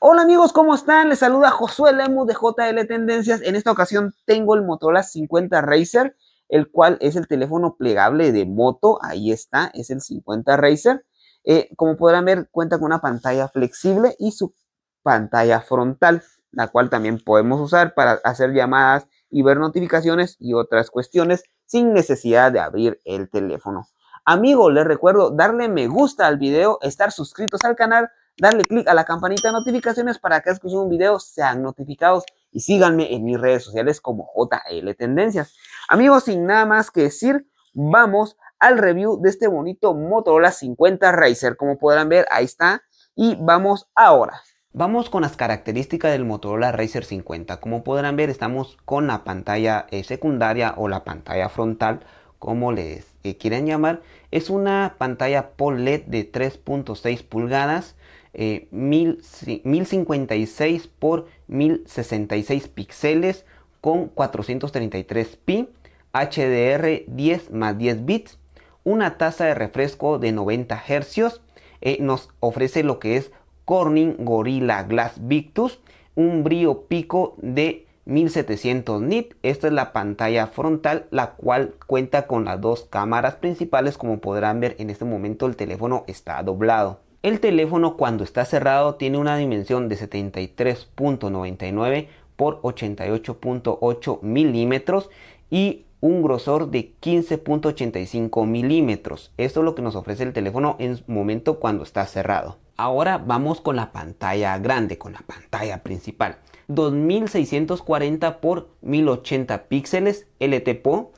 Hola amigos, ¿cómo están? Les saluda Josué Lemus de JL Tendencias. En esta ocasión tengo el Motorola 50 Racer, el cual es el teléfono plegable de moto. Ahí está, es el 50 Racer. Eh, como podrán ver, cuenta con una pantalla flexible y su pantalla frontal, la cual también podemos usar para hacer llamadas y ver notificaciones y otras cuestiones sin necesidad de abrir el teléfono. Amigo, les recuerdo darle me gusta al video, estar suscritos al canal darle clic a la campanita de notificaciones para que escuchen un video sean notificados y síganme en mis redes sociales como JL Tendencias. Amigos, sin nada más que decir, vamos al review de este bonito Motorola 50 Racer. Como podrán ver, ahí está. Y vamos ahora. Vamos con las características del Motorola Racer 50. Como podrán ver, estamos con la pantalla eh, secundaria o la pantalla frontal, como les eh, quieran llamar. Es una pantalla POLED de 3.6 pulgadas 1056 eh, por 1066 píxeles con 433p, HDR 10 más 10 bits, una tasa de refresco de 90 Hz, eh, nos ofrece lo que es Corning Gorilla Glass Victus, un brillo pico de 1700 nit. Esta es la pantalla frontal, la cual cuenta con las dos cámaras principales. Como podrán ver, en este momento el teléfono está doblado. El teléfono cuando está cerrado tiene una dimensión de 73.99 x 88.8 milímetros y un grosor de 15.85 milímetros. Esto es lo que nos ofrece el teléfono en momento cuando está cerrado. Ahora vamos con la pantalla grande, con la pantalla principal. 2640 por 1080 píxeles LTPO,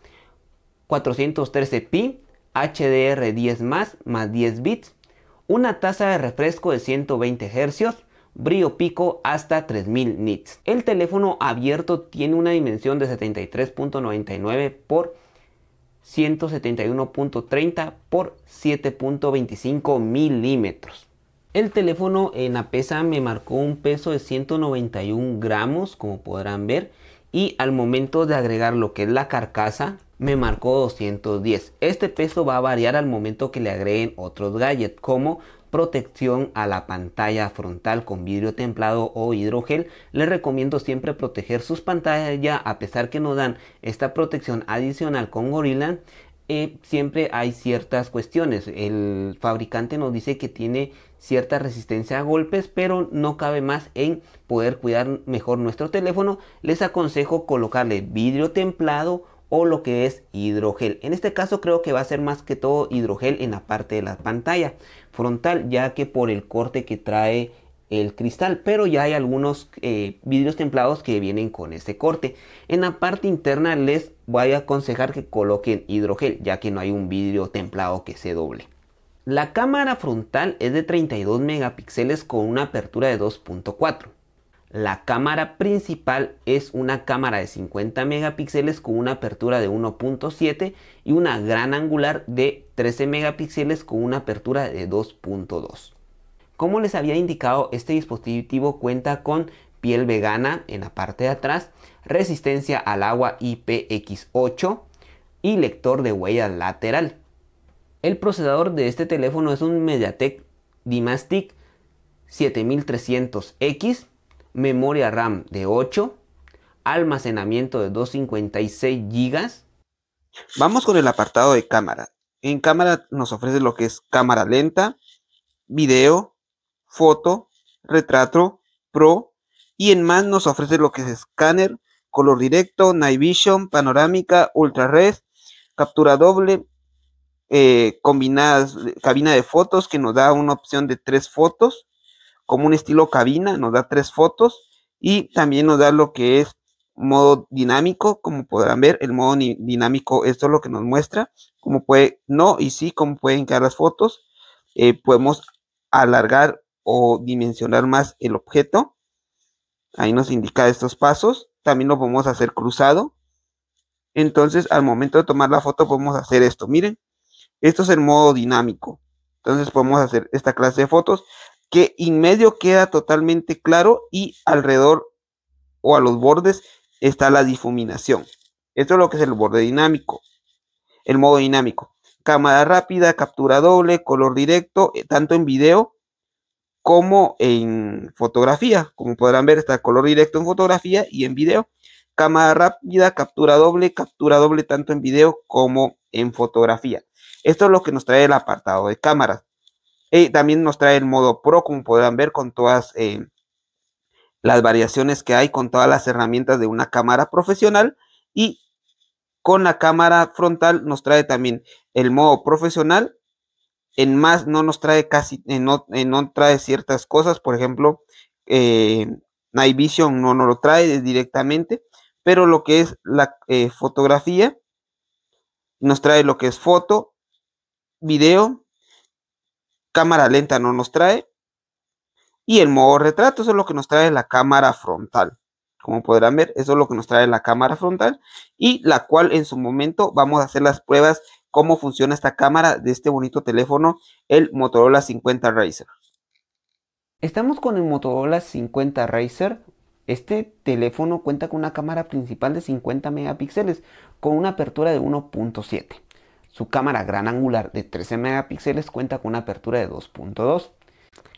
413 pi, HDR10 más 10 bits una tasa de refresco de 120 Hz, brillo pico hasta 3000 nits. El teléfono abierto tiene una dimensión de 73.99 por 171.30 por 7.25 milímetros. El teléfono en la pesa me marcó un peso de 191 gramos, como podrán ver, y al momento de agregar lo que es la carcasa, me marcó 210. Este peso va a variar al momento que le agreguen otros gadgets como protección a la pantalla frontal con vidrio templado o hidrogel. Les recomiendo siempre proteger sus pantallas ya a pesar que no dan esta protección adicional con Gorilla. Eh, siempre hay ciertas cuestiones. El fabricante nos dice que tiene cierta resistencia a golpes, pero no cabe más en poder cuidar mejor nuestro teléfono. Les aconsejo colocarle vidrio templado o lo que es hidrogel. En este caso creo que va a ser más que todo hidrogel en la parte de la pantalla frontal, ya que por el corte que trae el cristal, pero ya hay algunos eh, vidrios templados que vienen con este corte. En la parte interna les voy a aconsejar que coloquen hidrogel, ya que no hay un vidrio templado que se doble. La cámara frontal es de 32 megapíxeles con una apertura de 2.4. La cámara principal es una cámara de 50 megapíxeles con una apertura de 1.7 y una gran angular de 13 megapíxeles con una apertura de 2.2. Como les había indicado, este dispositivo cuenta con piel vegana en la parte de atrás, resistencia al agua IPX8 y lector de huella lateral. El procesador de este teléfono es un MediaTek Dimastic 7300X memoria RAM de 8, almacenamiento de 256 GB. Vamos con el apartado de cámara. En cámara nos ofrece lo que es cámara lenta, video, foto, retrato, pro y en más nos ofrece lo que es escáner, color directo, night vision, panorámica, ultra red, captura doble, eh, combinadas, cabina de fotos que nos da una opción de tres fotos como un estilo cabina, nos da tres fotos y también nos da lo que es modo dinámico, como podrán ver, el modo dinámico, esto es lo que nos muestra, como puede, no y sí, como pueden quedar las fotos, eh, podemos alargar o dimensionar más el objeto, ahí nos indica estos pasos, también lo podemos hacer cruzado, entonces al momento de tomar la foto podemos hacer esto, miren, esto es el modo dinámico, entonces podemos hacer esta clase de fotos, que en medio queda totalmente claro y alrededor o a los bordes está la difuminación. Esto es lo que es el borde dinámico, el modo dinámico. Cámara rápida, captura doble, color directo, eh, tanto en video como en fotografía. Como podrán ver, está color directo en fotografía y en video. Cámara rápida, captura doble, captura doble tanto en video como en fotografía. Esto es lo que nos trae el apartado de cámaras. Eh, también nos trae el modo Pro, como podrán ver, con todas eh, las variaciones que hay, con todas las herramientas de una cámara profesional. Y con la cámara frontal nos trae también el modo profesional. En más, no nos trae casi, eh, no, trae ciertas cosas, por ejemplo, Night Vision no, no lo trae directamente, pero lo que es la fotografía nos trae lo que es foto, video, cámara lenta no nos trae. Y el modo retrato, eso es lo que nos trae la cámara frontal. Como podrán ver, eso es lo que nos trae la cámara frontal y la cual en su momento vamos a hacer las pruebas cómo funciona esta cámara de este bonito teléfono, el Motorola 50 Racer. Estamos con el Motorola 50 Racer. Este teléfono cuenta con una cámara principal de 50 megapíxeles con una apertura de 1.7. Su cámara gran angular de 13 megapíxeles cuenta con una apertura de 2.2.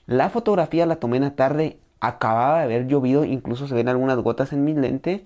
La fotografía la tomé en la tarde, acababa de haber llovido, incluso se ven algunas gotas en mis lentes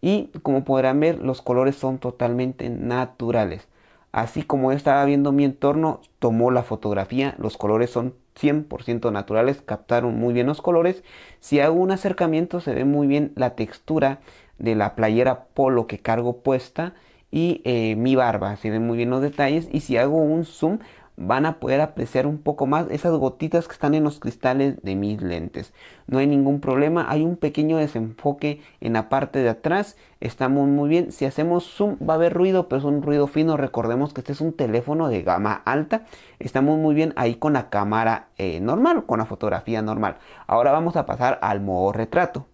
y como podrán ver los colores son totalmente naturales. Así como estaba viendo mi entorno, tomó la fotografía, los colores son 100% naturales, captaron muy bien los colores. Si hago un acercamiento se ve muy bien la textura de la playera polo que cargo puesta y eh, mi barba. Se ven muy bien los detalles y si hago un zoom van a poder apreciar un poco más esas gotitas que están en los cristales de mis lentes. No hay ningún problema, hay un pequeño desenfoque en la parte de atrás, estamos muy bien. Si hacemos zoom va a haber ruido, pero es un ruido fino. Recordemos que este es un teléfono de gama alta. Estamos muy bien ahí con la cámara eh, normal, con la fotografía normal. Ahora vamos a pasar al modo retrato.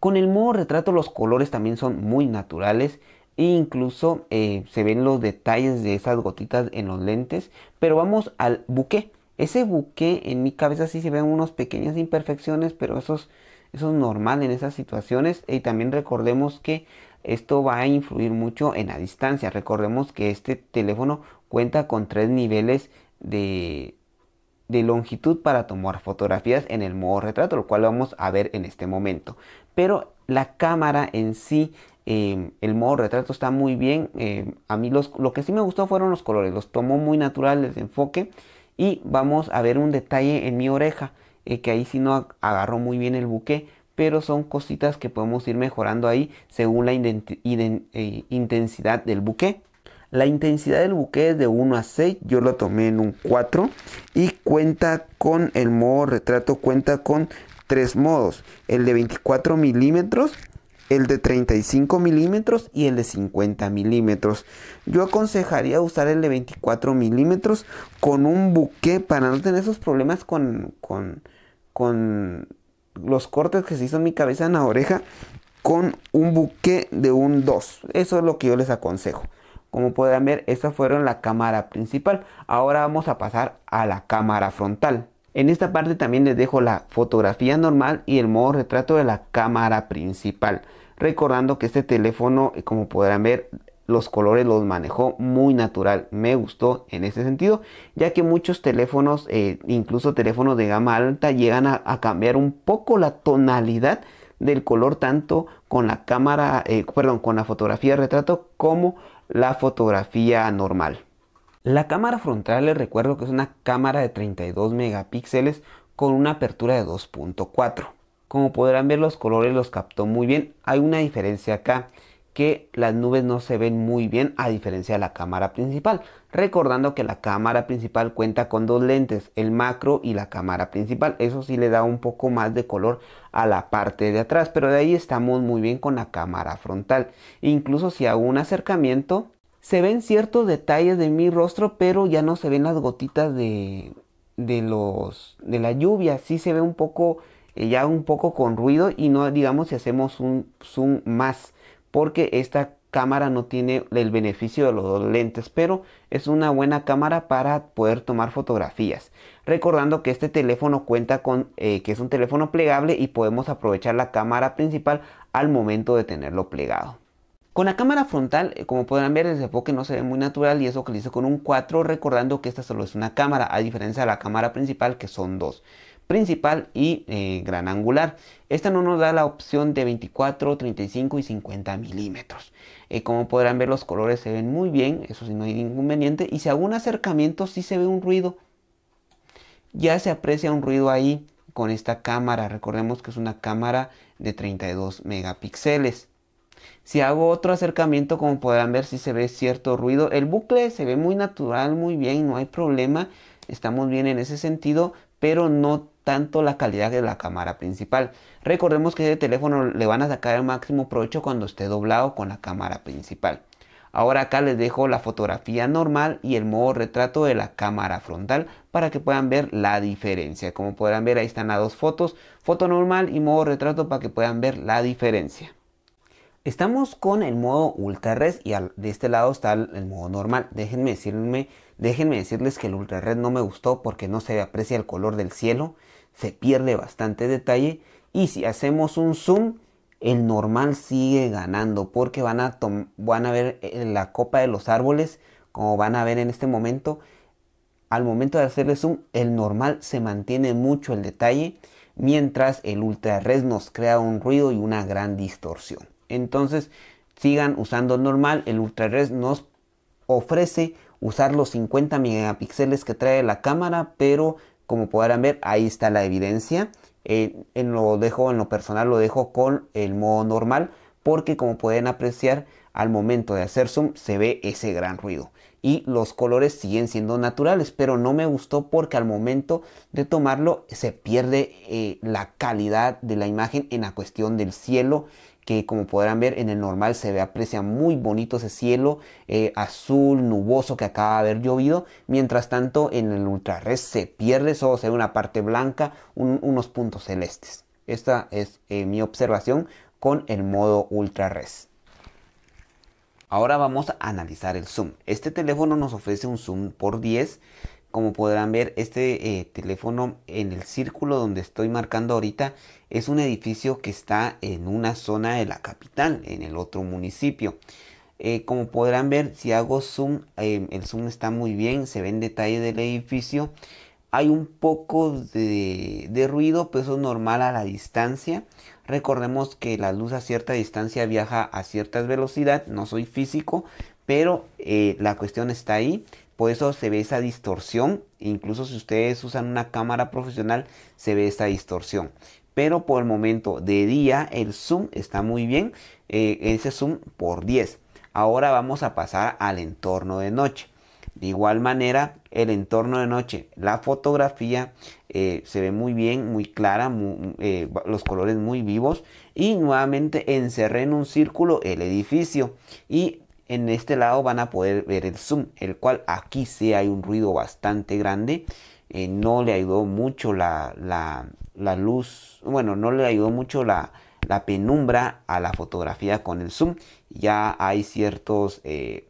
Con el modo retrato los colores también son muy naturales e incluso eh, se ven los detalles de esas gotitas en los lentes. Pero vamos al buque. Ese buque en mi cabeza sí se ven unas pequeñas imperfecciones, pero eso es, normal en esas situaciones. Y también recordemos que esto va a influir mucho en la distancia. Recordemos que este teléfono cuenta con tres niveles de, de longitud para tomar fotografías en el modo retrato, lo cual vamos a ver en este momento. Pero la cámara en sí Em, el modo retrato está muy bien. Em, a mí los, lo que sí me gustó fueron los colores. Los tomó muy natural de enfoque. Y vamos a ver un detalle en mi oreja. Eh, que ahí sí no agarró muy bien el buque. Pero son cositas que podemos ir mejorando ahí según la eh, intensidad del buque. La intensidad del buque es de 1 a 6, yo lo tomé en un 4 y cuenta con el modo retrato, cuenta con tres modos, el de 24 milímetros, el de 35 milímetros y el de 50 milímetros. Yo aconsejaría usar el de 24 milímetros con un buque para no tener esos problemas con, los cortes que se hizo en mi cabeza en la oreja con un buque de un 2. Eso es lo que yo les aconsejo. Como pueden ver, estas fueron la cámara principal. Ahora vamos a pasar a la cámara frontal. En esta parte también les dejo la fotografía normal y el modo retrato de la cámara principal. Recordando que este teléfono, eh, como podrán ver, los colores los manejó muy natural. Me gustó en ese sentido, ya que muchos teléfonos, eh, incluso teléfonos de gama alta, llegan a, cambiar un poco la tonalidad del color tanto con la cámara, eh, perdón, con la fotografía de retrato como la fotografía normal. La cámara frontal les recuerdo que es una cámara de 32 megapíxeles con una apertura de 2.4. Como podrán ver los colores los captó muy bien. Hay una diferencia acá que las nubes no se ven muy bien a diferencia de la cámara principal. Recordando que la cámara principal cuenta con dos lentes, el macro y la cámara principal. Eso sí le da un poco más de color a la parte de atrás, pero de ahí estamos muy bien con la cámara frontal. Incluso si hago un acercamiento, se ven ciertos detalles de mi rostro, pero ya no se ven las gotitas de, de, los, de la lluvia. Sí se ve un poco eh, ya un poco con ruido y no digamos si hacemos un zoom más porque esta cámara no tiene el beneficio de los dos lentes pero es una buena cámara para poder tomar fotografías recordando que este teléfono cuenta con eh, que es un teléfono plegable y podemos aprovechar la cámara principal al momento de tenerlo plegado con la cámara frontal, eh, como podrán ver, el enfoque no se ve muy natural y eso que le hice con un 4, recordando que esta solo es una cámara, a diferencia de la cámara principal que son dos principal y eh, gran angular. Esta no nos da la opción de 24, 35 y 50 milímetros. Eh, como podrán ver los colores se ven muy bien, eso sí no hay ningún inconveniente. Y si hago un acercamiento si se ve un ruido. Ya se aprecia un ruido ahí con esta cámara. Recordemos que es una cámara de 32 megapíxeles. Si hago otro acercamiento, como podrán ver, si se ve cierto ruido. El bucle se ve muy natural, muy bien, no hay problema. Estamos bien en ese sentido, pero no tanto la calidad de la cámara principal. Recordemos que este teléfono le van a sacar el máximo provecho cuando esté doblado con la cámara principal. Ahora acá les dejo la fotografía normal y el modo retrato de la cámara frontal para que puedan ver la diferencia. Como podrán ver ahí están las dos fotos, foto normal y modo retrato para que puedan ver la diferencia. Estamos con el modo ultra res y de este lado está el, modo normal. Déjenme, decirme, déjenme decirles que el ultra res no me gustó porque no se aprecia el color del cielo se pierde bastante detalle y si hacemos un zoom el normal sigue ganando porque van a, van a ver eh, la copa de los árboles como van a ver en este momento al momento de hacerle zoom el normal se mantiene mucho el detalle mientras el ultra res nos crea un ruido y una gran distorsión entonces sigan usando el normal el ultra res nos ofrece usar los 50 megapíxeles que trae la cámara pero como podrán ver, ahí está la evidencia. Eh, en lo dejo en lo personal lo dejo con el modo normal porque como pueden apreciar al momento de hacer zoom se ve ese gran ruido y los colores siguen siendo naturales pero no me gustó porque al momento de tomarlo se pierde eh, la calidad de la imagen en la cuestión del cielo que como podrán ver en el normal se ve, aprecia muy bonito ese cielo eh, azul, nuboso que acaba de haber llovido. Mientras tanto en el res se pierde, solo se ve una parte blanca, unos puntos celestes. Esta es eh, mi observación con el modo ultra-res. Ahora vamos a analizar el zoom. Este teléfono nos ofrece un zoom por 10 como podrán ver, este eh, teléfono en el círculo donde estoy marcando ahorita es un edificio que está en una zona de la capital, en el otro municipio. Eh, como podrán ver, si hago zoom, eh, el zoom está muy bien, se ve en detalle del edificio. Hay un poco de, ruido, pero eso es normal a la distancia. Recordemos que la luz a cierta distancia viaja a cierta velocidad, no soy físico, pero la cuestión está ahí. Por eso se ve esa distorsión. Incluso si ustedes usan una cámara profesional, se ve esa distorsión. Pero por el momento de día, el zoom está muy bien. Eh, ese zoom por 10. Ahora vamos a pasar al entorno de noche. De igual manera, el entorno de noche, la fotografía eh, se ve muy bien, muy clara, eh, los colores muy vivos. Y nuevamente encerré en un círculo el edificio y en este lado van a poder ver el zoom, el cual aquí sí hay un ruido bastante grande. Eh, no le ayudó mucho la, luz, bueno, no le ayudó mucho la, penumbra a la fotografía con el zoom. Ya hay ciertos eh,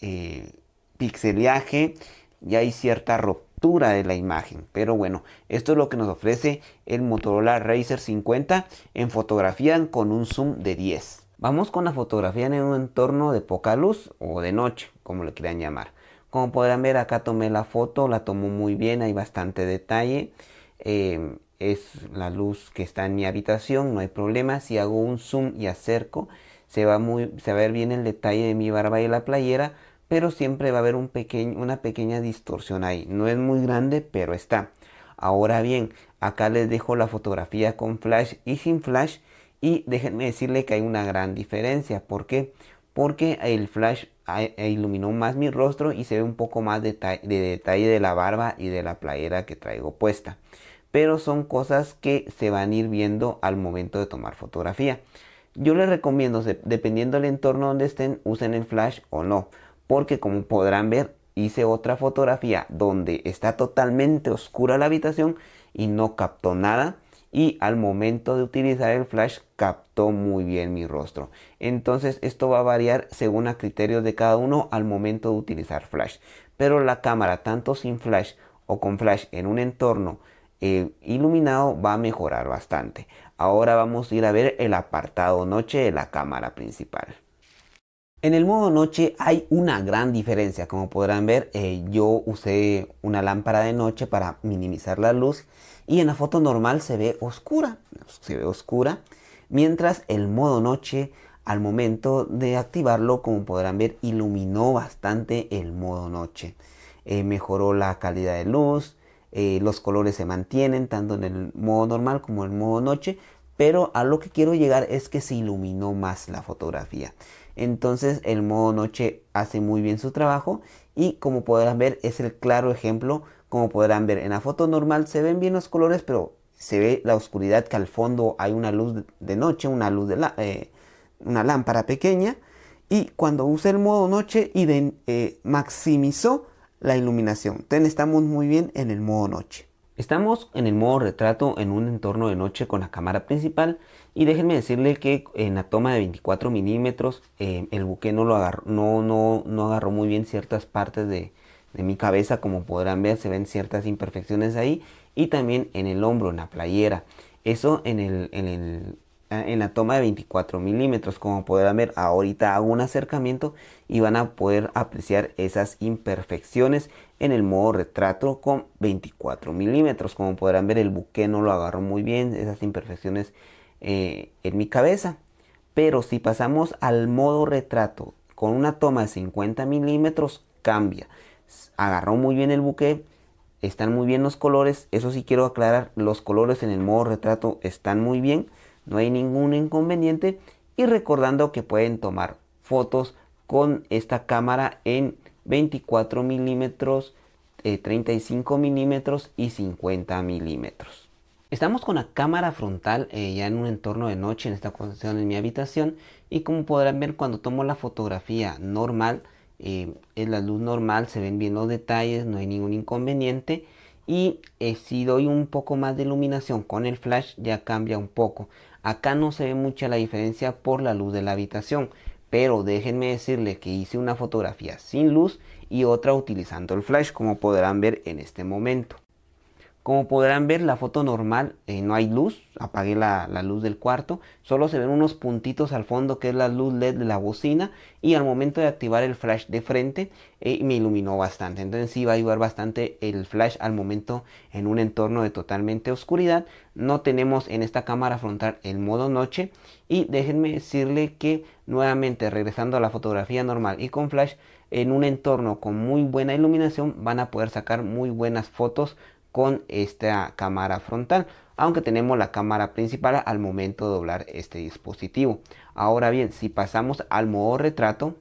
eh pixelaje, ya hay cierta ruptura de la imagen. Pero bueno, esto es lo que nos ofrece el Motorola Racer 50 en fotografía con un zoom de 10. Vamos con la fotografía en un entorno de poca luz o de noche, como le quieran llamar. Como podrán ver, acá tomé la foto, la tomó muy bien, hay bastante detalle. Em, es la luz que está en mi habitación, no hay problema. Si hago un zoom y acerco, se va, muy, a ver bien el detalle de mi barba y la playera, pero siempre va a haber un una pequeña distorsión ahí. No es muy grande, pero está. Ahora bien, acá les dejo la fotografía con flash y sin flash y déjenme decirle que hay una gran diferencia. ¿Por qué? Porque el flash iluminó más mi rostro y se ve un poco más de detalle de la barba y de la playera que traigo puesta. Pero son cosas que se van a ir viendo al momento de tomar fotografía. Yo les recomiendo, dependiendo del entorno donde estén, usen el flash o no. Porque como podrán ver, hice otra fotografía donde está totalmente oscura la habitación y no captó nada. Y al momento de utilizar el flash captó muy bien mi rostro. Entonces esto va a variar según a criterios de cada uno al momento de utilizar flash. Pero la cámara tanto sin flash o con flash en un entorno eh, iluminado va a mejorar bastante. Ahora vamos a ir a ver el apartado noche de la cámara principal. En el modo noche hay una gran diferencia, como podrán ver eh, yo usé una lámpara de noche para minimizar la luz y en la foto normal se ve oscura, se ve oscura mientras el modo noche al momento de activarlo como podrán ver iluminó bastante el modo noche eh, mejoró la calidad de luz eh, los colores se mantienen tanto en el modo normal como en el modo noche pero a lo que quiero llegar es que se iluminó más la fotografía entonces el modo noche hace muy bien su trabajo y como podrán ver es el claro ejemplo como podrán ver en la foto normal se ven bien los colores pero se ve la oscuridad que al fondo hay una luz de noche, una luz de eh, una lámpara pequeña. Y cuando usé el modo noche, y eh, maximizó la iluminación. ten estamos muy bien en el modo noche. Estamos en el modo retrato en un entorno de noche con la cámara principal y déjenme decirle que en la toma de 24 milímetros eh, el buque no, lo agarró, no, no, no agarró muy bien ciertas partes de, de mi cabeza como podrán ver se ven ciertas imperfecciones ahí y también en el hombro, en la playera. Eso en, el, en, ah, la toma de 24 milímetros, como podrán ver, ahorita hago un acercamiento y van a poder apreciar esas imperfecciones en el modo retrato con 24 milímetros. Como podrán ver, el buque no lo agarró muy bien, esas imperfecciones eh, en mi cabeza. Pero si pasamos al modo retrato con una toma de 50 milímetros, cambia. Agarró muy bien el buque, están muy bien los colores, eso sí quiero aclarar, los colores en el modo retrato están muy bien, no hay ningún inconveniente. Y recordando que pueden tomar fotos con esta cámara en 24 milímetros, 35 eh, milímetros y 50 milímetros. Estamos con la cámara frontal eh, ya en un entorno de noche en esta ocasión en mi habitación y como podrán ver cuando tomo la fotografía normal es eh, la luz normal, se ven bien los detalles, no hay ningún inconveniente. Y eh, si doy un poco más de iluminación con el flash ya cambia un poco. Acá no se ve mucha la diferencia por la luz de la habitación. Pero déjenme decirle que hice una fotografía sin luz y otra utilizando el flash como podrán ver en este momento. Como podrán ver, la foto normal eh, no hay luz, apagué la, luz del cuarto, solo se ven unos puntitos al fondo que es la luz LED de la bocina y al momento de activar el flash de frente eh, me iluminó bastante. Entonces sí va a ayudar bastante el flash al momento en un entorno de totalmente oscuridad. No tenemos en esta cámara frontal el modo noche y déjenme decirle que nuevamente regresando a la fotografía normal y con flash en un entorno con muy buena iluminación van a poder sacar muy buenas fotos con esta cámara frontal aunque tenemos la cámara principal al momento de doblar este dispositivo ahora bien si pasamos al modo retrato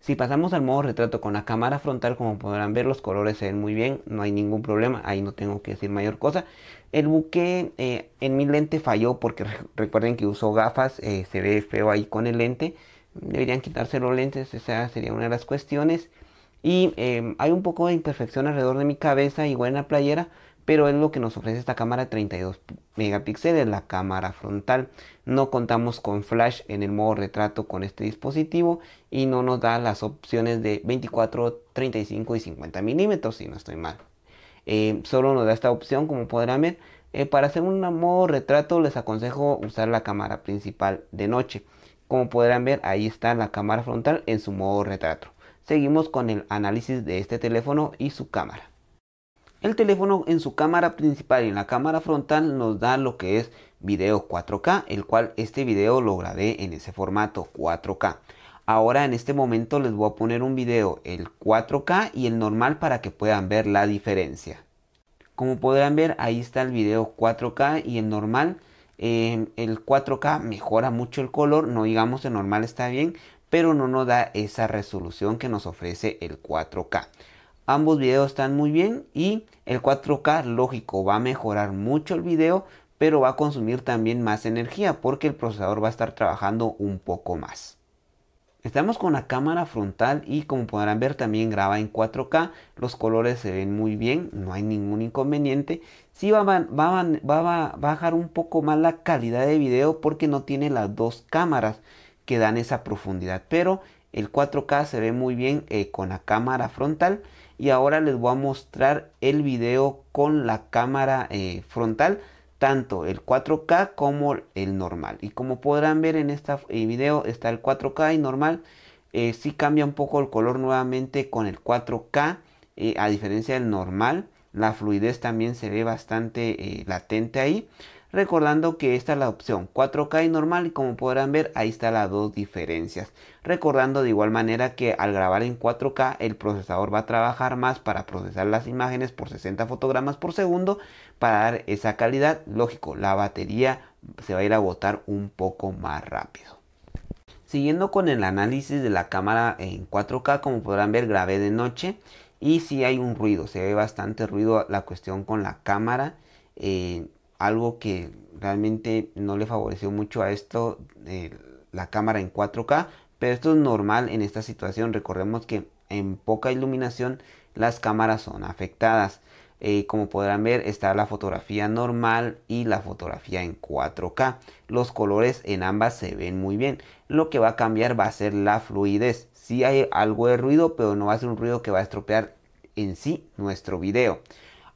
si pasamos al modo retrato con la cámara frontal, como podrán ver, los colores se ven muy bien, no hay ningún problema, ahí no tengo que decir mayor cosa. El buque eh, en mi lente falló porque recuerden que uso gafas, eh, se ve feo ahí con el lente. Deberían quitarse los lentes, esa sería una de las cuestiones. Y em, hay un poco de imperfección alrededor de mi cabeza, igual en la playera, pero es lo que nos ofrece esta cámara 32 megapíxeles, la cámara frontal. No contamos con flash en el modo retrato con este dispositivo y no nos da las opciones de 24, 35 y 50 milímetros, si no estoy mal. Em, solo nos da esta opción, como podrán ver. Eh, para hacer un modo retrato les aconsejo usar la cámara principal de noche. Como podrán ver, ahí está la cámara frontal en su modo retrato. Seguimos con el análisis de este teléfono y su cámara. El teléfono en su cámara principal y en la cámara frontal nos da lo que es video 4K, el cual este video lo grabé en ese formato 4K. Ahora en este momento les voy a poner un video, el 4K y el normal para que puedan ver la diferencia. Como podrán ver ahí está el video 4K y el normal. Eh, el 4K mejora mucho el color, no digamos el normal está bien, pero no nos da esa resolución que nos ofrece el 4K. Ambos videos están muy bien y el 4K lógico va a mejorar mucho el video, pero va a consumir también más energía porque el procesador va a estar trabajando un poco más. Estamos con la cámara frontal y como podrán ver también graba en 4K, los colores se ven muy bien, no hay ningún inconveniente. Sí va, va a bajar un poco más la calidad de video porque no tiene las dos cámaras que dan esa profundidad. Pero el 4K se ve muy bien eh, con la cámara frontal. Y ahora les voy a mostrar el video con la cámara eh, frontal. Tanto el 4K como el normal. Y como podrán ver en este video está el 4K y normal. si cambia un poco el color nuevamente con el 4K. a diferencia del normal. La fluidez también se ve bastante latente ahí. Recordando que esta es la opción 4K normal y como podrán ver ahí está las dos diferencias. Recordando de igual manera que al grabar en 4K el procesador va a trabajar más para procesar las imágenes por 60 fotogramas por segundo para dar esa calidad. Lógico, la batería se va a ir a agotar un poco más rápido. Siguiendo con el análisis de la cámara en 4K, como podrán ver, grabé de noche y si hay un ruido, se ve bastante ruido la cuestión con la cámara. Eh, algo que realmente no le favoreció mucho a esto, la cámara en 4K, pero esto es normal en esta situación, recordemos que en poca iluminación las cámaras son afectadas. Eh, como podrán ver está la fotografía normal y la fotografía en 4K. Los colores en ambas se ven muy bien. Lo que va a cambiar va a ser la fluidez. si hay algo de ruido, pero no va a ser un ruido que va a estropear en sí nuestro video.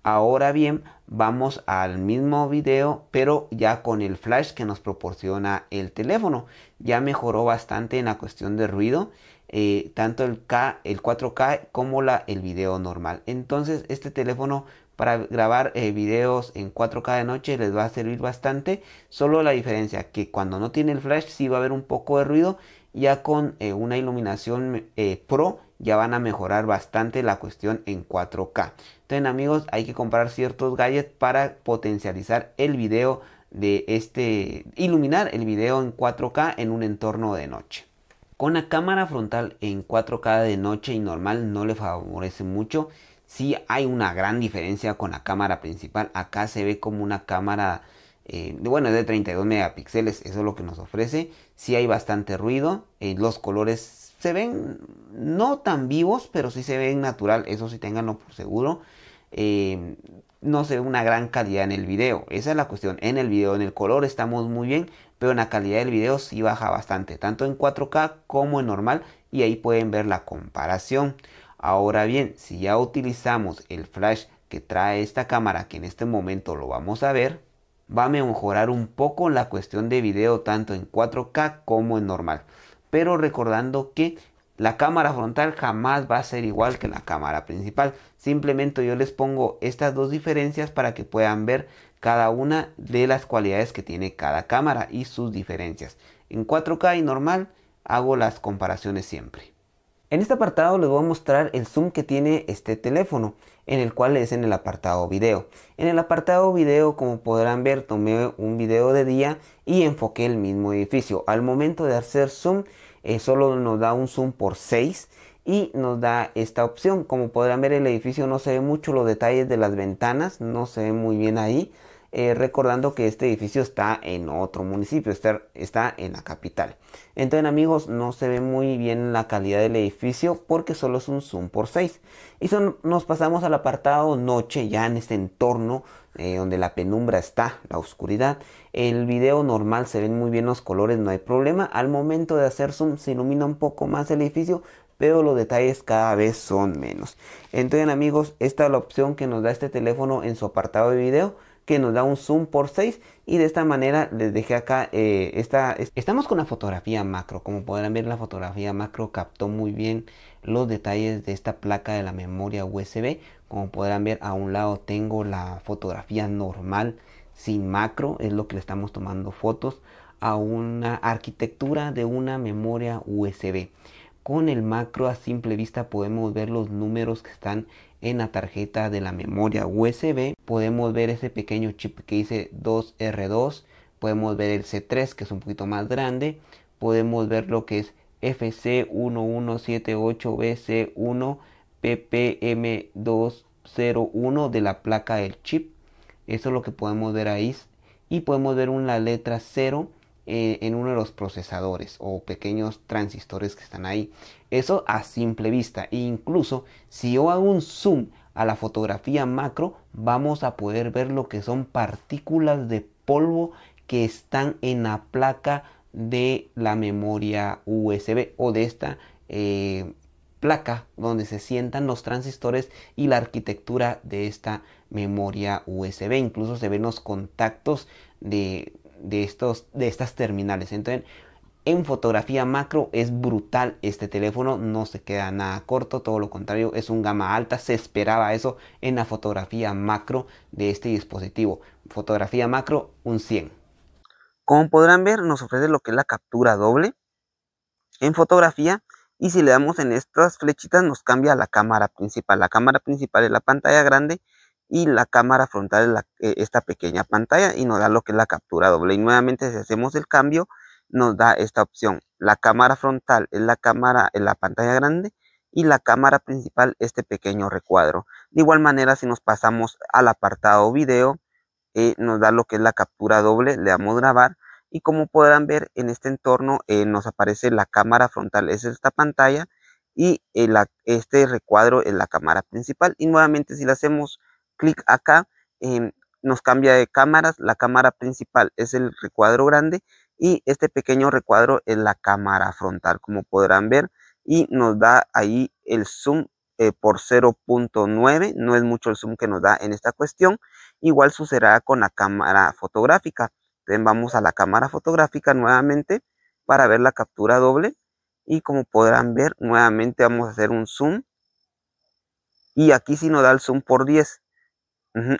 Ahora bien, vamos al mismo video, pero ya con el flash que nos proporciona el teléfono. Ya mejoró bastante en la cuestión de ruido, eh, tanto el, el 4K como la, el video normal. Entonces, este teléfono para grabar eh, videos en 4K de noche les va a servir bastante. Solo la diferencia que cuando no tiene el flash sí va a haber un poco de ruido. Ya con eh, una iluminación Pro ya van a mejorar bastante la cuestión en 4K. Entonces amigos, hay que comprar ciertos gadgets para potencializar el video de este, iluminar el video en 4K en un entorno de noche. Con la cámara frontal en 4K de noche y normal no le favorece mucho. si hay una gran diferencia con la cámara principal. Acá se ve como una cámara, eh, bueno, de 32 megapíxeles, eso es lo que nos ofrece. si hay bastante ruido, eh, los colores se ven no tan vivos, pero sí se ven natural, eso sí tenganlo por seguro. Em, no se ve una gran calidad en el video, esa es la cuestión. En el video, en el color estamos muy bien, pero en la calidad del video sí baja bastante, tanto en 4K como en normal, y ahí pueden ver la comparación. Ahora bien, si ya utilizamos el flash que trae esta cámara, que en este momento lo vamos a ver, va a mejorar un poco la cuestión de video tanto en 4K como en normal pero recordando que la cámara frontal jamás va a ser igual que la cámara principal. Simplemente yo les pongo estas dos diferencias para que puedan ver cada una de las cualidades que tiene cada cámara y sus diferencias. En 4K y normal hago las comparaciones siempre. En este apartado les voy a mostrar el zoom que tiene este teléfono, en el cual es en el apartado video. En el apartado video, como podrán ver, tomé un video de día y enfoqué el mismo edificio. Al momento de hacer zoom, eh, solo nos da un zoom por 6 y nos da esta opción como podrán ver el edificio no se ve mucho los detalles de las ventanas no se ve muy bien ahí eh, recordando que este edificio está en otro municipio, está, está en la capital. Entonces amigos, no se ve muy bien la calidad del edificio porque solo es un zoom por 6. Y son, nos pasamos al apartado noche, ya en este entorno eh, donde la penumbra está, la oscuridad. El video normal se ven muy bien los colores, no hay problema. Al momento de hacer zoom se ilumina un poco más el edificio, pero los detalles cada vez son menos. Entonces amigos, esta es la opción que nos da este teléfono en su apartado de video que nos da un zoom por 6 y de esta manera les dejé acá eh, esta estamos con la fotografía macro como podrán ver la fotografía macro captó muy bien los detalles de esta placa de la memoria usb como podrán ver a un lado tengo la fotografía normal sin macro es lo que le estamos tomando fotos a una arquitectura de una memoria usb con el macro a simple vista podemos ver los números que están en la tarjeta de la memoria USB. Podemos ver ese pequeño chip que dice 2R2. Podemos ver el C3 que es un poquito más grande. Podemos ver lo que es FC1178BC1 PPM201 de la placa del chip. Eso es lo que podemos ver ahí. Y podemos ver una letra 0 eh, en uno de los procesadores o pequeños transistores que están ahí. Eso a simple vista. E incluso si yo hago un zoom a la fotografía macro, vamos a poder ver lo que son partículas de polvo que están en la placa de la memoria USB o de esta eh, placa donde se sientan los transistores y la arquitectura de esta memoria USB. Incluso se ven los contactos de de, estos, de estas terminales. Entonces, en fotografía macro es brutal este teléfono, no se queda nada corto, todo lo contrario, es un gama alta, se esperaba eso en la fotografía macro de este dispositivo. Fotografía macro, un 100. Como podrán ver, nos ofrece lo que es la captura doble en fotografía y si le damos en estas flechitas nos cambia la cámara principal. La cámara principal es la pantalla grande y la cámara frontal es eh, esta pequeña pantalla y nos da lo que es la captura doble. Y nuevamente si hacemos el cambio nos da esta opción. La cámara frontal es la cámara en la pantalla grande y la cámara principal este pequeño recuadro. De igual manera si nos pasamos al apartado video eh, nos da lo que es la captura doble, le damos grabar y como podrán ver en este entorno eh, nos aparece la cámara frontal, es esta pantalla y el, este recuadro es la cámara principal y nuevamente si le hacemos clic acá, em, nos cambia de cámaras. La cámara principal es el recuadro grande y este pequeño recuadro es la cámara frontal, como podrán ver. Y nos da ahí el zoom eh, por 0.9, no es mucho el zoom que nos da en esta cuestión. Igual sucederá con la cámara fotográfica. Entonces vamos a la cámara fotográfica nuevamente para ver la captura doble. Y como podrán ver, nuevamente vamos a hacer un zoom. Y aquí sí nos da el zoom por 10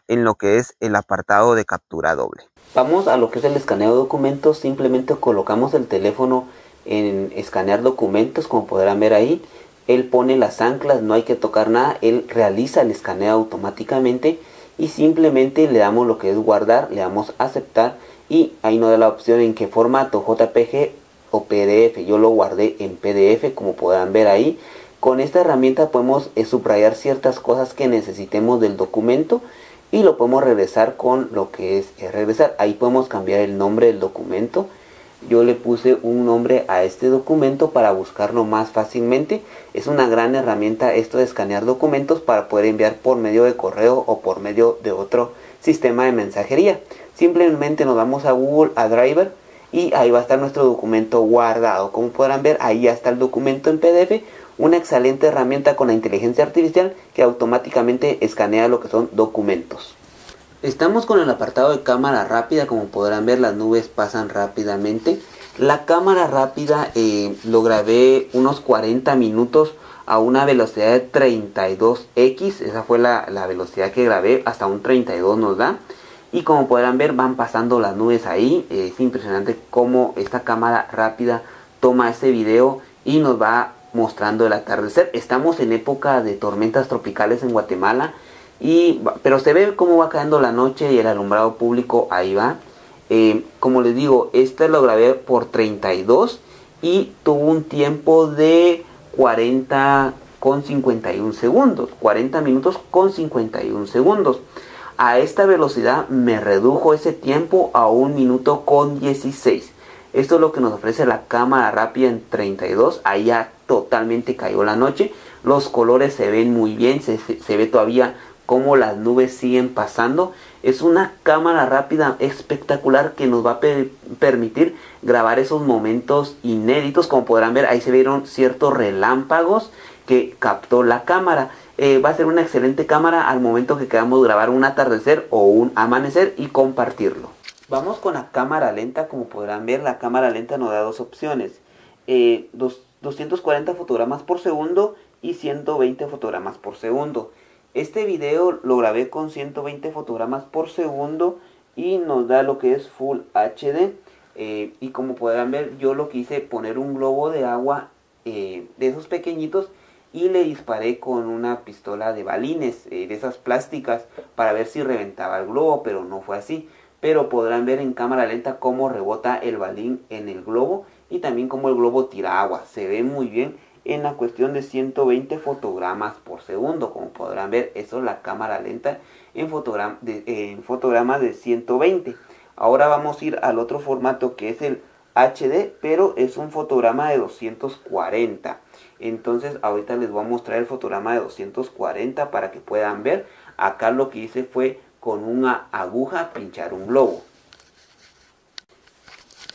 en lo que es el apartado de captura doble. Vamos a lo que es el escaneo de documentos, simplemente colocamos el teléfono en escanear documentos, como podrán ver ahí. Él pone las anclas, no hay que tocar nada, él realiza el escaneo automáticamente y simplemente le damos lo que es guardar, le damos aceptar y ahí nos da la opción en qué formato, JPG o PDF. Yo lo guardé en PDF como podrán ver ahí. Con esta herramienta podemos eh, subrayar ciertas cosas que necesitemos del documento y lo podemos regresar con lo que es eh, regresar. Ahí podemos cambiar el nombre del documento. Yo le puse un nombre a este documento para buscarlo más fácilmente. Es una gran herramienta esto de escanear documentos para poder enviar por medio de correo o por medio de otro sistema de mensajería. Simplemente nos vamos a Google, a Driver, y ahí va a estar nuestro documento guardado. Como podrán ver, ahí ya está el documento en PDF, una excelente herramienta con la inteligencia artificial que automáticamente escanea lo que son documentos. Estamos con el apartado de cámara rápida, como podrán ver las nubes pasan rápidamente. La cámara rápida eh, lo grabé unos 40 minutos a una velocidad de 32x, esa fue la velocidad que grabé, hasta un 32 nos da y como podrán ver van pasando las nubes ahí es impresionante cómo esta cámara rápida toma este video y nos va mostrando el atardecer estamos en época de tormentas tropicales en Guatemala y pero se ve cómo va cayendo la noche y el alumbrado público ahí va eh, como les digo este lo grabé por 32 y tuvo un tiempo de 40 con 51 segundos 40 minutos con 51 segundos a esta velocidad me redujo ese tiempo a un minuto con 16. Esto es lo que nos ofrece la cámara rápida en 32. Ahí ya totalmente cayó la noche. Los colores se ven muy bien. Se, ve todavía cómo las nubes siguen pasando. Es una cámara rápida espectacular que nos va a permitir grabar esos momentos inéditos. Como podrán ver, ahí se vieron ciertos relámpagos que captó la cámara. Eh, va a ser una excelente cámara al momento que queramos grabar un atardecer o un amanecer y compartirlo. Vamos con la cámara lenta, como podrán ver la cámara lenta nos da dos opciones, 240 eh, fotogramas por segundo y 120 fotogramas por segundo. Este video lo grabé con 120 fotogramas por segundo y nos da lo que es Full HD. Eh, y como podrán ver yo lo quise poner un globo de agua de esos pequeñitos y le disparé con una pistola de balines, eh, de esas plásticas, para ver si reventaba el globo, pero no fue así. Pero podrán ver en cámara lenta cómo rebota el balín en el globo y también cómo el globo tira agua. Se ve muy bien en la cuestión de 120 fotogramas por segundo. Como podrán ver, eso es la cámara lenta en, eh, en fotogramas de 120. Ahora vamos a ir al otro formato que es el HD, pero es un fotograma de 240. Entonces ahorita les voy a mostrar el fotograma de 240 para que puedan ver. Acá lo que hice fue con una aguja pinchar un globo.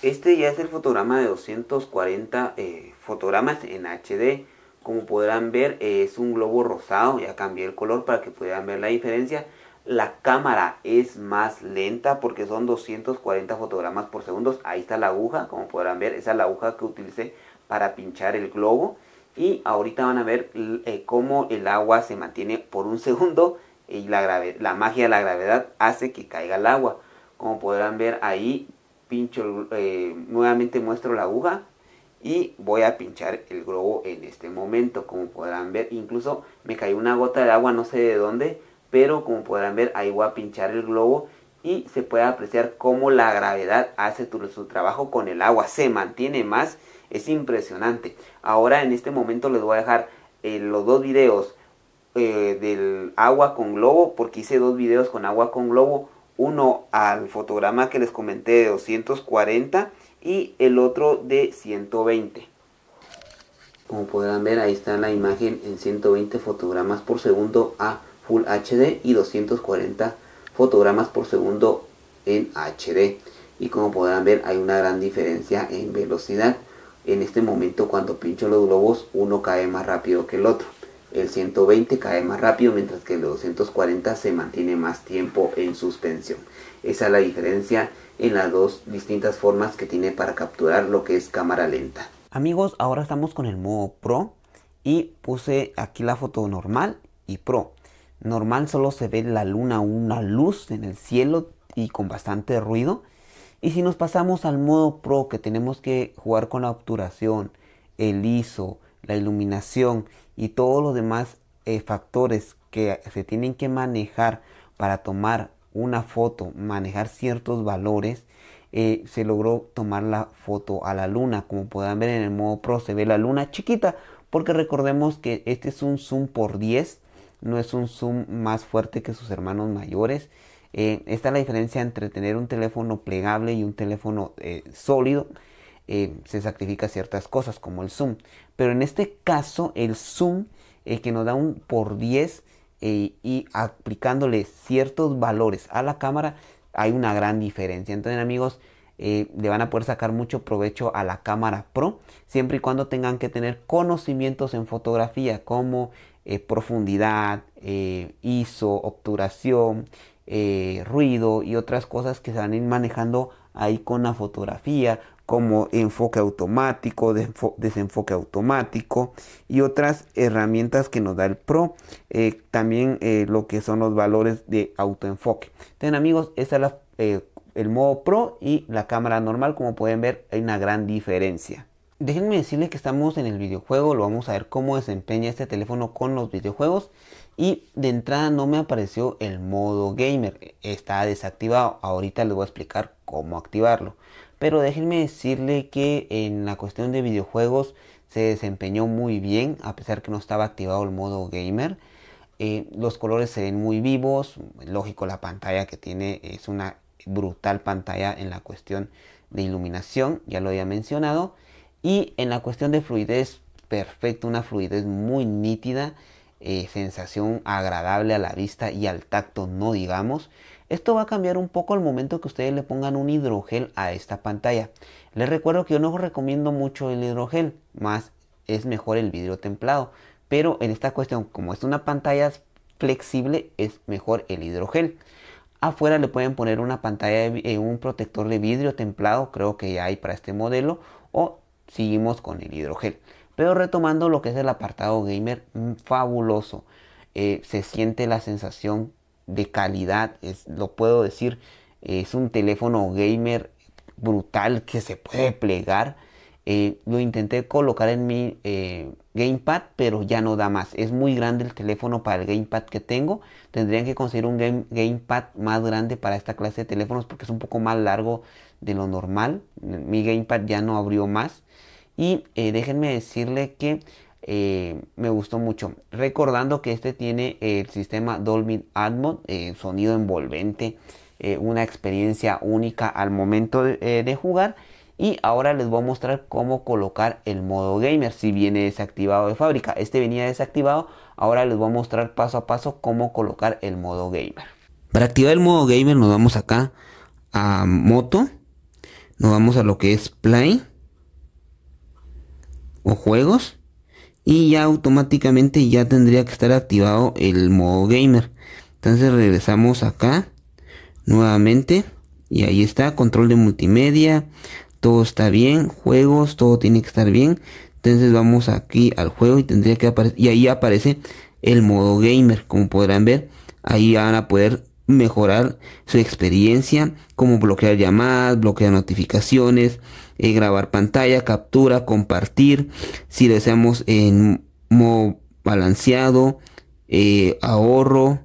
Este ya es el fotograma de 240 eh, fotogramas en HD. Como podrán ver es un globo rosado, ya cambié el color para que puedan ver la diferencia. La cámara es más lenta porque son 240 fotogramas por segundo. Ahí está la aguja, como podrán ver, esa es la aguja que utilicé para pinchar el globo y ahorita van a ver eh, cómo el agua se mantiene por un segundo y la, la magia de la gravedad hace que caiga el agua. Como podrán ver ahí, pincho, eh, nuevamente muestro la aguja y voy a pinchar el globo en este momento. Como podrán ver, incluso me cayó una gota de agua, no sé de dónde, pero como podrán ver, ahí voy a pinchar el globo y se puede apreciar cómo la gravedad hace su trabajo con el agua, se mantiene más es impresionante. Ahora en este momento les voy a dejar eh, los dos videos eh, del agua con globo, porque hice dos videos con agua con globo. Uno al fotograma que les comenté de 240 y el otro de 120. Como podrán ver, ahí está la imagen en 120 fotogramas por segundo a Full HD y 240 fotogramas por segundo en HD. Y como podrán ver, hay una gran diferencia en velocidad. En este momento cuando pincho los globos uno cae más rápido que el otro. El 120 cae más rápido mientras que el 240 se mantiene más tiempo en suspensión. Esa es la diferencia en las dos distintas formas que tiene para capturar lo que es cámara lenta. Amigos, ahora estamos con el modo Pro y puse aquí la foto normal y Pro. Normal solo se ve la luna, una luz en el cielo y con bastante ruido. Y si nos pasamos al modo pro, que tenemos que jugar con la obturación, el ISO, la iluminación y todos los demás eh, factores que se tienen que manejar para tomar una foto, manejar ciertos valores, eh, se logró tomar la foto a la luna. Como pueden ver en el modo pro, se ve la luna chiquita, porque recordemos que este es un zoom por 10, no es un zoom más fuerte que sus hermanos mayores. Eh, esta es la diferencia entre tener un teléfono plegable y un teléfono eh, sólido. Eh, se sacrifica ciertas cosas como el zoom. Pero en este caso el zoom que nos da un por 10 y aplicándole ciertos valores a la cámara hay una gran diferencia. Entonces amigos, le van a poder sacar mucho provecho a la cámara Pro, siempre y cuando tengan que tener conocimientos en fotografía como profundidad, ISO, obturación, eh, ruido y otras cosas que se van a ir manejando ahí con la fotografía, como enfoque automático, desenfoque automático y otras herramientas que nos da el Pro, eh, también eh, lo que son los valores de autoenfoque. Entonces amigos, está es el modo Pro y la cámara normal, como pueden ver hay una gran diferencia. Déjenme decirles que estamos en el videojuego, lo vamos a ver cómo desempeña este teléfono con los videojuegos y de entrada no me apareció el modo gamer está desactivado ahorita les voy a explicar cómo activarlo pero déjenme decirle que en la cuestión de videojuegos se desempeñó muy bien a pesar que no estaba activado el modo gamer eh, los colores se ven muy vivos lógico la pantalla que tiene es una brutal pantalla en la cuestión de iluminación ya lo había mencionado y en la cuestión de fluidez perfecto una fluidez muy nítida eh, sensación agradable a la vista y al tacto, no digamos. Esto va a cambiar un poco al momento que ustedes le pongan un hidrogel a esta pantalla. Les recuerdo que yo no recomiendo mucho el hidrogel, más es mejor el vidrio templado. Pero en esta cuestión, como es una pantalla flexible, es mejor el hidrogel. Afuera le pueden poner una pantalla, de, eh, un protector de vidrio templado, creo que ya hay para este modelo, o seguimos con el hidrogel. Pero retomando lo que es el apartado gamer, mm, fabuloso. Eh, se siente la sensación de calidad, lo puedo decir, es un teléfono gamer brutal que se puede plegar. Eh, lo intenté colocar en mi eh, gamepad, pero ya no da más. Es muy grande el teléfono para el gamepad que tengo. Tendrían que conseguir un gamepad más grande para esta clase de teléfonos porque es un poco más largo de lo normal. Mi gamepad ya no abrió más. Y eh, déjenme decirle que eh, me gustó mucho. Recordando que este tiene el sistema Dolby Atmos, eh, sonido envolvente, una experiencia única al momento de, jugar. Y ahora les voy a mostrar cómo colocar el modo gamer si viene desactivado de fábrica. Este venía desactivado, ahora les voy a mostrar paso a paso cómo colocar el modo gamer. Para activar el modo gamer nos vamos acá a moto, nos vamos a lo que es play juegos y ya automáticamente ya tendría que estar activado el modo gamer entonces regresamos acá nuevamente y ahí está control de multimedia todo está bien juegos todo tiene que estar bien entonces vamos aquí al juego y tendría que aparecer y ahí aparece el modo gamer como podrán ver ahí van a poder mejorar su experiencia como bloquear llamadas bloquear notificaciones eh, grabar pantalla, captura, compartir, si deseamos en modo balanceado, eh, ahorro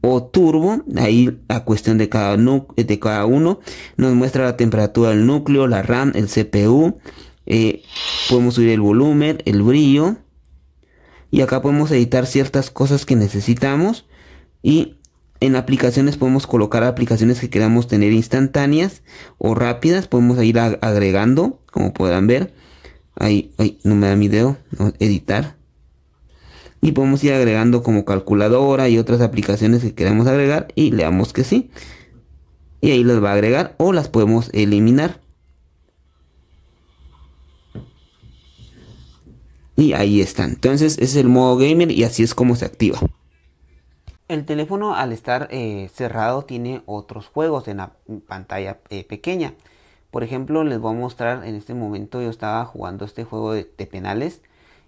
o turbo, ahí la cuestión de cada, de cada uno, nos muestra la temperatura del núcleo, la RAM, el CPU, eh, podemos subir el volumen, el brillo, y acá podemos editar ciertas cosas que necesitamos y en aplicaciones podemos colocar aplicaciones que queramos tener instantáneas o rápidas. Podemos ir agregando, como podrán ver. Ahí, no me da mi dedo. Editar. Y podemos ir agregando como calculadora y otras aplicaciones que queramos agregar. Y le damos que sí. Y ahí las va a agregar o las podemos eliminar. Y ahí está, Entonces ese es el modo gamer y así es como se activa. El teléfono al estar eh, cerrado tiene otros juegos en la pantalla eh, pequeña. Por ejemplo, les voy a mostrar en este momento yo estaba jugando este juego de, penales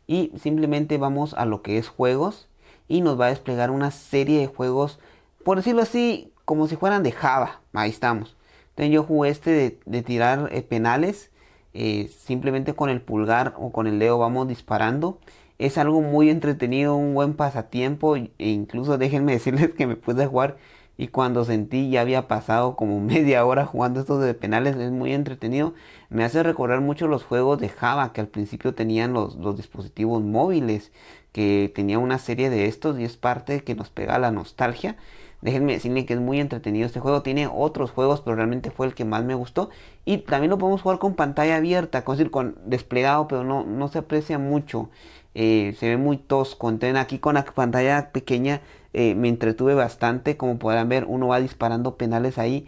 y simplemente vamos a lo que es juegos y nos va a desplegar una serie de juegos, por decirlo así, como si fueran de Java. Ahí estamos. Entonces yo jugué este de, tirar eh, penales, simplemente con el pulgar o con el dedo vamos disparando es algo muy entretenido, un buen pasatiempo. E incluso déjenme decirles que me pude jugar y cuando sentí ya había pasado como media hora jugando estos de penales, es muy entretenido. Me hace recordar mucho los juegos de Java que al principio tenían los, dispositivos móviles, que tenía una serie de estos y es parte que nos pega la nostalgia. Déjenme decirles que es muy entretenido este juego. Tiene otros juegos, pero realmente fue el que más me gustó. Y también lo podemos jugar con pantalla abierta, con, con desplegado, pero no, no se aprecia mucho. Eh, se ve muy tosco. Entonces aquí con la pantalla pequeña eh, me entretuve bastante. Como podrán ver, uno va disparando penales ahí.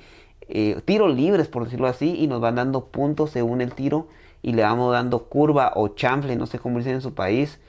Eh, tiros libres, por decirlo así, y nos van dando puntos según el tiro. Y le vamos dando curva o chanfle, no sé cómo dicen en su país.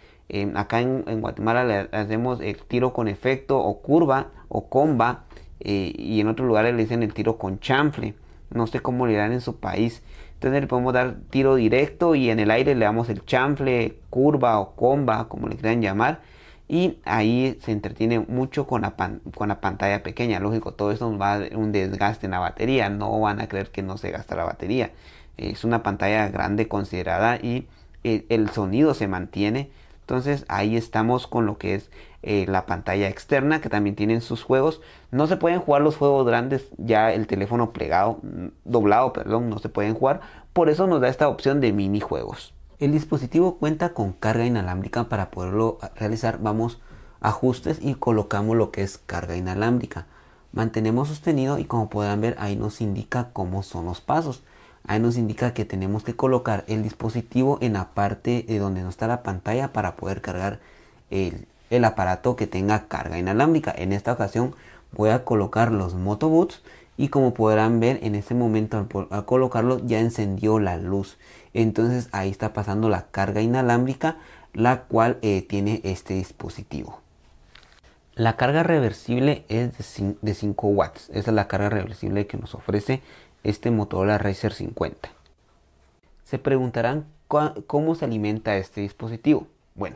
acá en, en, Guatemala le hacemos el tiro con efecto o curva o comba. y en otros lugares le dicen el tiro con chanfle. No sé cómo le dan en su país. Entonces le podemos dar tiro directo y en el aire le damos el chanfle, curva o comba, como le quieran llamar. Y ahí se entretiene mucho con la, con la pantalla pequeña. Lógico, todo esto va a dar un desgaste en la batería. No van a creer que no se gasta la batería. Es una pantalla grande considerada y eh, el sonido se mantiene. Entonces ahí estamos con lo que es eh, la pantalla externa que también tienen sus juegos. No se pueden jugar los juegos grandes, ya el teléfono plegado, mm, doblado, perdón, no se pueden jugar. Por eso nos da esta opción de mini juegos El dispositivo cuenta con carga inalámbrica para poderlo ah, realizar. Vamos a ajustes y colocamos lo que es carga inalámbrica. Mantenemos sostenido y como podrán ver ahí nos indica cómo son los pasos. Ahí nos indica que tenemos que colocar el dispositivo en la parte de eh, donde no está la pantalla para poder cargar el, el aparato que tenga carga inalámbrica. En esta ocasión voy a colocar los motoboots y como podrán ver en este momento al, colocarlo ya encendió la luz. Entonces ahí está pasando la carga inalámbrica la cual eh, tiene este dispositivo. La carga reversible es de, de 5 watts. Esa es la carga reversible que nos ofrece este Motorola Racer 50. Se preguntarán cómo se alimenta este dispositivo. Bueno,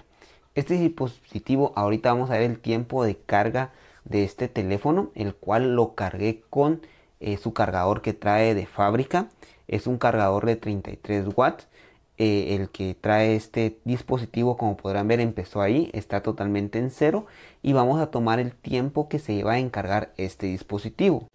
este dispositivo, ahorita vamos a ver el tiempo de carga de este teléfono, el cual lo cargué con eh, su cargador que trae de fábrica. Es un cargador de 33 watts. Eh, el que trae este dispositivo, como podrán ver, empezó ahí, está totalmente en cero. Y vamos a tomar el tiempo que se lleva a encargar este dispositivo.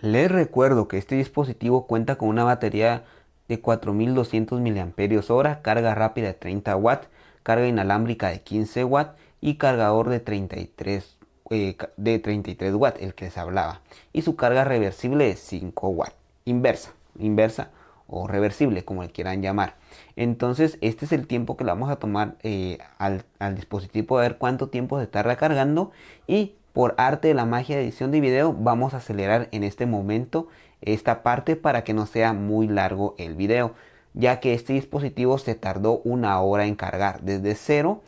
Les recuerdo que este dispositivo cuenta con una batería de 4200 mAh, carga rápida de 30 watts carga inalámbrica de 15 watts y cargador de 33, eh, de 33 watts, el que les hablaba, y su carga reversible de 5 watts, inversa, inversa o reversible, como le quieran llamar. Entonces, este es el tiempo que le vamos a tomar eh, al, al, dispositivo, a ver cuánto tiempo se está recargando y por arte de la magia de edición de video vamos a acelerar en este momento esta parte para que no sea muy largo el video ya que este dispositivo se tardó una hora en cargar desde 0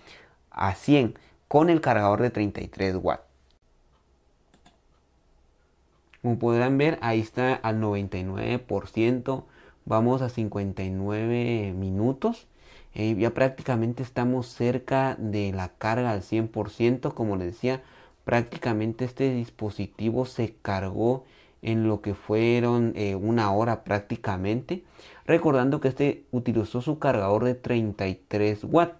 a 100 con el cargador de 33 watts. Como podrán ver, ahí está al 99%, vamos a 59 minutos. Eh, ya prácticamente estamos cerca de la carga al 100%, como les decía, prácticamente este dispositivo se cargó en lo que fueron eh, una hora prácticamente. Recordando que este utilizó su cargador de 33 watts.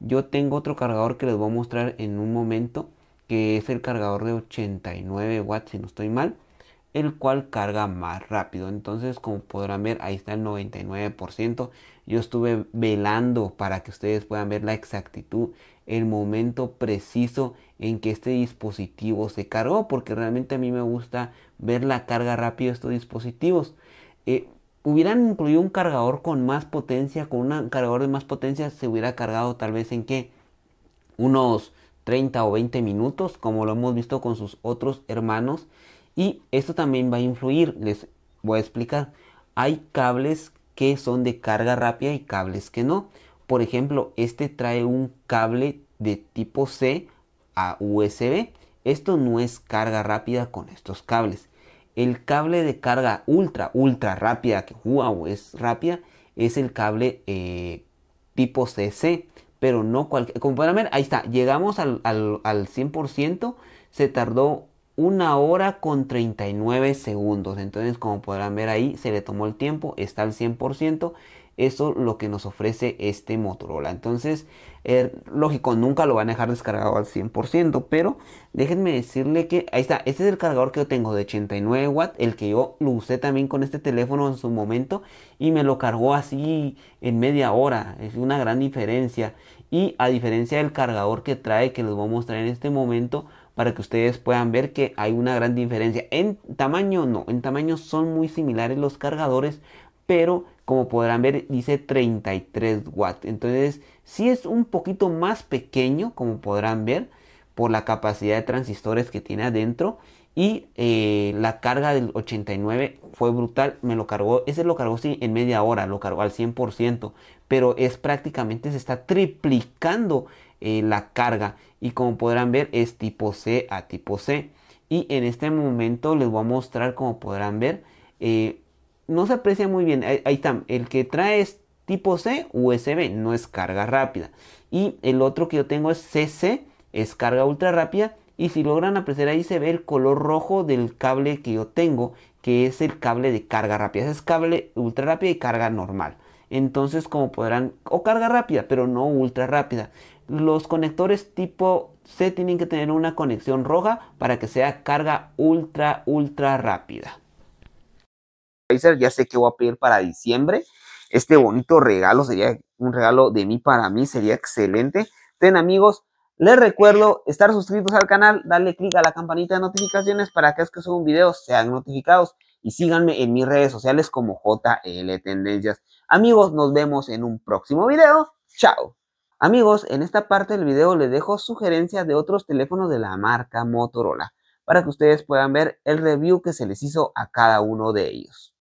Yo tengo otro cargador que les voy a mostrar en un momento, que es el cargador de 89 watts, si no estoy mal, el cual carga más rápido. Entonces, como podrán ver, ahí está el 99%. Yo estuve velando para que ustedes puedan ver la exactitud, el momento preciso en que este dispositivo se cargó, porque realmente a mí me gusta ver la carga rápida de estos dispositivos. Eh, hubieran incluido un cargador con más potencia, con un cargador de más potencia, se hubiera cargado tal vez en que unos 30 o 20 minutos, como lo hemos visto con sus otros hermanos. Y esto también va a influir, les voy a explicar. Hay cables que son de carga rápida y cables que no. Por ejemplo, este trae un cable de tipo C a USB. Esto no es carga rápida con estos cables. El cable de carga ultra, ultra rápida, que es rápida, es el cable eh, tipo CC. Pero no cualquier... Como pueden ver, ahí está. Llegamos al, al 100%. Se tardó una hora con 39 segundos. Entonces, como podrán ver ahí, se le tomó el tiempo, está al 100%. Eso lo que nos ofrece este Motorola. Entonces, eh, lógico, nunca lo van a dejar descargado al 100%, pero déjenme decirle que ahí está. Este es el cargador que yo tengo de 89 watts, el que yo lo usé también con este teléfono en su momento y me lo cargó así en media hora. Es una gran diferencia. Y a diferencia del cargador que trae, que les voy a mostrar en este momento, para que ustedes puedan ver que hay una gran diferencia. En tamaño no, en tamaño son muy similares los cargadores, pero como podrán ver dice 33 watts entonces si es un poquito más pequeño como podrán ver por la capacidad de transistores que tiene adentro y eh, la carga del 89 fue brutal me lo cargó ese lo cargó sí, en media hora lo cargó al 100% pero es prácticamente se está triplicando eh, la carga y como podrán ver es tipo C a tipo C y en este momento les voy a mostrar como podrán ver eh, no se aprecia muy bien. Ahí, está, el que trae es tipo C, USB, no es carga rápida. Y el otro que yo tengo es CC, es carga ultra rápida. Y si logran apreciar ahí se ve el color rojo del cable que yo tengo, que es el cable de carga rápida. es cable ultra rápida y carga normal. Entonces como podrán, o carga rápida, pero no ultra rápida. Los conectores tipo C tienen que tener una conexión roja para que sea carga ultra, ultra rápida ya sé que voy a pedir para diciembre. Este bonito regalo sería un regalo de mí para mí, sería excelente. Ten amigos, les recuerdo estar suscritos al canal, darle clic a la campanita de notificaciones para que es que subo un video sean notificados y síganme en mis redes sociales como JL Tendencias. Amigos, nos vemos en un próximo video. Chao. Amigos, en esta parte del video les dejo sugerencias de otros teléfonos de la marca Motorola para que ustedes puedan ver el review que se les hizo a cada uno de ellos.